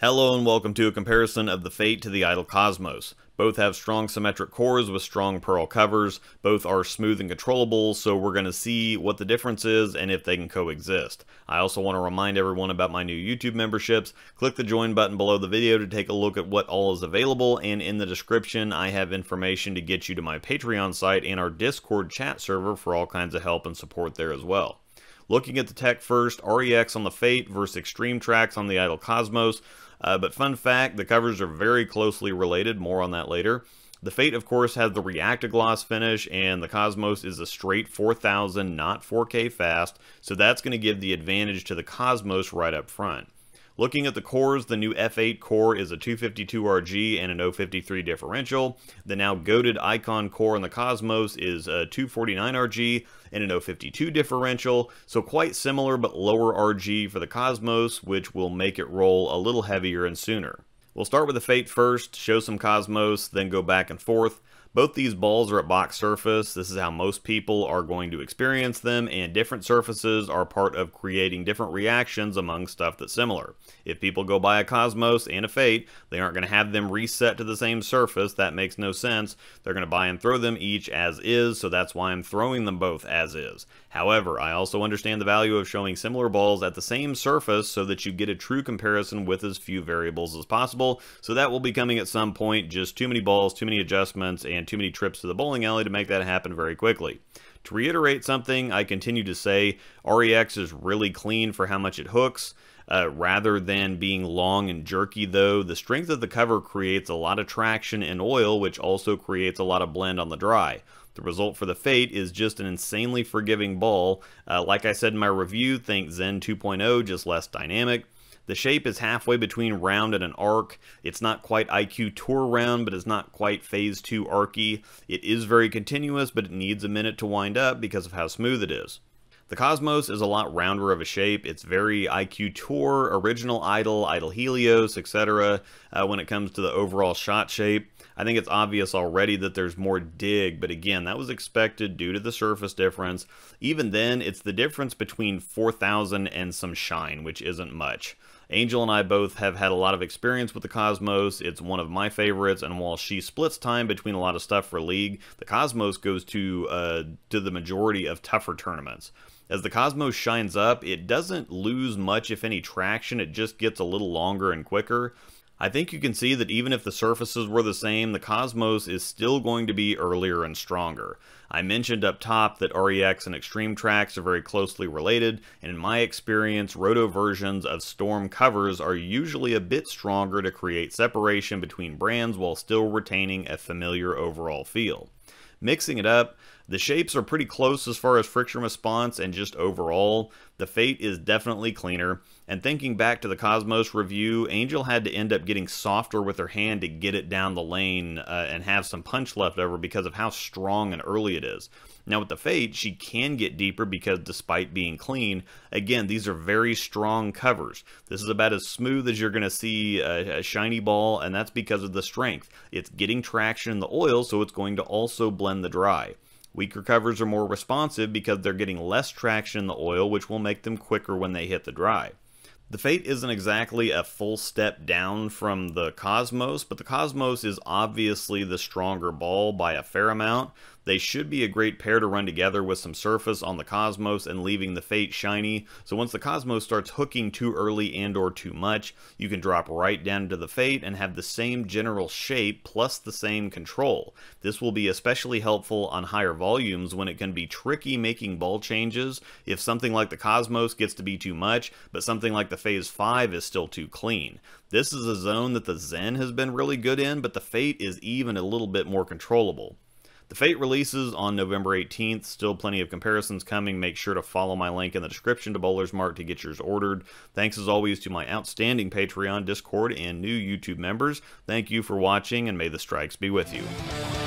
Hello and welcome to a comparison of the Fate to the Idle Cosmos. Both have strong symmetric cores with strong pearl covers, both are smooth and controllable, so we're going to see what the difference is and if they can coexist. I also want to remind everyone about my new YouTube memberships. Click the join button below the video to take a look at what all is available, and in the description I have information to get you to my Patreon site and our Discord chat server for all kinds of help and support there as well. Looking at the tech first, REX on the Fate versus Extreme Tracks on the Idle Cosmos, uh, but fun fact, the covers are very closely related, more on that later. The Fate, of course, has the Reactogloss finish, and the Cosmos is a straight 4000, not 4K fast, so that's going to give the advantage to the Cosmos right up front. Looking at the cores, the new F8 core is a 252RG and an 053 differential. The now goaded Icon core in the Cosmos is a 249RG and an 052 differential, so quite similar but lower RG for the Cosmos, which will make it roll a little heavier and sooner. We'll start with the Fate first, show some Cosmos, then go back and forth. Both these balls are at box surface. This is how most people are going to experience them, and different surfaces are part of creating different reactions among stuff that's similar. If people go buy a Cosmos and a Fate, they aren't going to have them reset to the same surface. That makes no sense. They're going to buy and throw them each as is, so that's why I'm throwing them both as is. However, I also understand the value of showing similar balls at the same surface so that you get a true comparison with as few variables as possible, so that will be coming at some point, just too many balls, too many adjustments, and too many trips to the bowling alley to make that happen very quickly. To reiterate something, I continue to say REX is really clean for how much it hooks. Uh, rather than being long and jerky though, the strength of the cover creates a lot of traction and oil which also creates a lot of blend on the dry. The result for the Fate is just an insanely forgiving ball. Uh, like I said in my review, think Zen 2.0, just less dynamic. The shape is halfway between round and an arc. It's not quite IQ Tour round, but it's not quite Phase 2 archy. It is very continuous, but it needs a minute to wind up because of how smooth it is. The Cosmos is a lot rounder of a shape. It's very IQ Tour, Original Idol, Idol Helios, etc. Uh, when it comes to the overall shot shape. I think it's obvious already that there's more dig, but again, that was expected due to the surface difference. Even then, it's the difference between 4,000 and some shine, which isn't much. Angel and I both have had a lot of experience with the Cosmos. It's one of my favorites, and while she splits time between a lot of stuff for League, the Cosmos goes to, uh, to the majority of tougher tournaments. As the Cosmos shines up, it doesn't lose much, if any, traction. It just gets a little longer and quicker. I think you can see that even if the surfaces were the same, the Cosmos is still going to be earlier and stronger. I mentioned up top that REX and Extreme Tracks are very closely related, and in my experience, roto versions of Storm covers are usually a bit stronger to create separation between brands while still retaining a familiar overall feel. Mixing it up, the shapes are pretty close as far as friction response and just overall. The Fate is definitely cleaner. And thinking back to the Cosmos review, Angel had to end up getting softer with her hand to get it down the lane uh, and have some punch left over because of how strong and early it is. Now with the fate, she can get deeper because despite being clean, again, these are very strong covers. This is about as smooth as you're going to see a, a, shiny ball, and that's because of the strength. It's getting traction in the oil, so it's going to also blend the dry. Weaker covers are more responsive because they're getting less traction in the oil, which will make them quicker when they hit the dry. The Fate isn't exactly a full step down from the Cosmos, but the Cosmos is obviously the stronger ball by a fair amount. They should be a great pair to run together with some surface on the Cosmos and leaving the Fate shiny. So once the Cosmos starts hooking too early and or too much, you can drop right down to the Fate and have the same general shape plus the same control. This will be especially helpful on higher volumes when it can be tricky making ball changes if something like the Cosmos gets to be too much, but something like the Phase 5 is still too clean. This is a zone that the Zen has been really good in, but the Fate is even a little bit more controllable. The Fate releases on November 18th. Still plenty of comparisons coming. Make sure to follow my link in the description to Bowler's Mark to get yours ordered. Thanks as always to my outstanding Patreon, Discord, and new YouTube members. Thank you for watching, and may the strikes be with you.